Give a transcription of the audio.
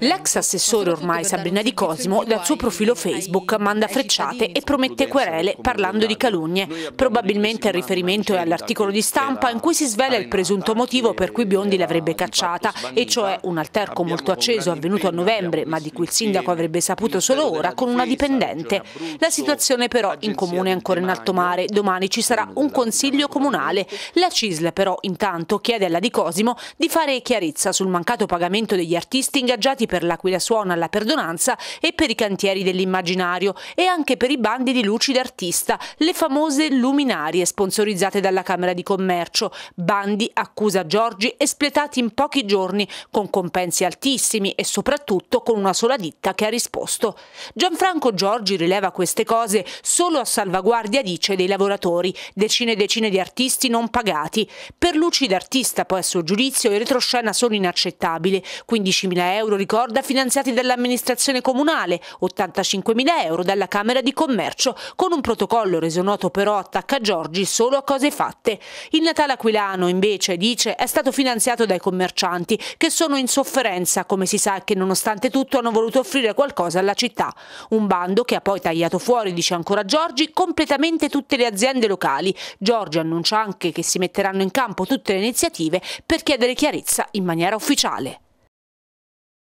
L'ex assessore ormai Sabrina Di Cosimo dal suo profilo Facebook manda frecciate e promette querele parlando di calunnie. Probabilmente il riferimento è all'articolo di stampa in cui si svela il presunto motivo per cui Biondi l'avrebbe cacciata, e cioè un alterco molto acceso avvenuto a novembre, ma di cui il sindaco avrebbe saputo solo ora, con una dipendente. La situazione però in comune è ancora in alto mare. Domani ci sarà un consiglio comunale. La CISL però intanto chiede alla Di Cosimo di fare chiarezza sul mancato pagamento degli artisti ingaggiati progetti per l'Aquila Suona alla Perdonanza e per i cantieri dell'immaginario e anche per i bandi di luci d'artista, le famose luminarie sponsorizzate dalla Camera di Commercio, bandi accusa Giorgi espletati in pochi giorni con compensi altissimi e soprattutto con una sola ditta che ha risposto. Gianfranco Giorgi rileva queste cose solo a salvaguardia, dice, dei lavoratori, decine e decine di artisti non pagati. Per luci d'artista poi a suo giudizio i retroscena sono inaccettabili, 15.000 euro ricordati ricorda finanziati dall'amministrazione comunale, 85.000 euro dalla Camera di Commercio, con un protocollo reso noto però attacca Giorgi solo a cose fatte. Il Natale Aquilano, invece, dice, è stato finanziato dai commercianti, che sono in sofferenza, come si sa che nonostante tutto hanno voluto offrire qualcosa alla città. Un bando che ha poi tagliato fuori, dice ancora Giorgi, completamente tutte le aziende locali. Giorgi annuncia anche che si metteranno in campo tutte le iniziative per chiedere chiarezza in maniera ufficiale.